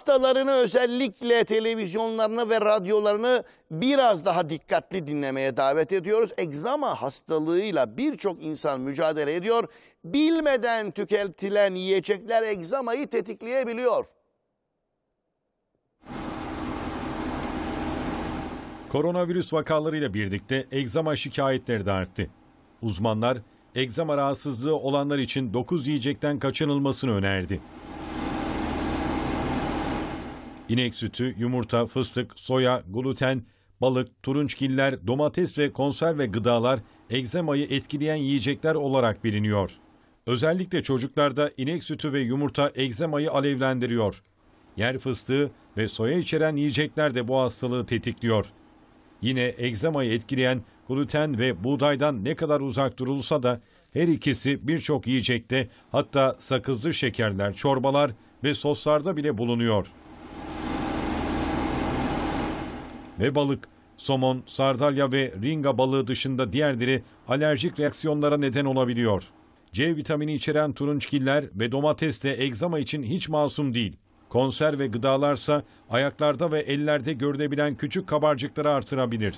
hastalarını özellikle televizyonlarını ve radyolarını biraz daha dikkatli dinlemeye davet ediyoruz. Egzama hastalığıyla birçok insan mücadele ediyor. Bilmeden tüketilen yiyecekler egzamayı tetikleyebiliyor. Koronavirüs vakalarıyla birlikte egzama şikayetleri de arttı. Uzmanlar egzama rahatsızlığı olanlar için 9 yiyecekten kaçınılmasını önerdi. İnek sütü, yumurta, fıstık, soya, gluten, balık, turunçgiller, domates ve konserve gıdalar egzemayı etkileyen yiyecekler olarak biliniyor. Özellikle çocuklarda inek sütü ve yumurta egzemayı alevlendiriyor. Yer fıstığı ve soya içeren yiyecekler de bu hastalığı tetikliyor. Yine egzemayı etkileyen gluten ve buğdaydan ne kadar uzak durulsa da her ikisi birçok yiyecekte hatta sakızlı şekerler, çorbalar ve soslarda bile bulunuyor. ve balık, somon, sardalya ve ringa balığı dışında diğerleri alerjik reaksiyonlara neden olabiliyor. C vitamini içeren turunçgiller ve domates de egzama için hiç masum değil. Konserve gıdalarsa ayaklarda ve ellerde görülebilen küçük kabarcıkları artırabilir.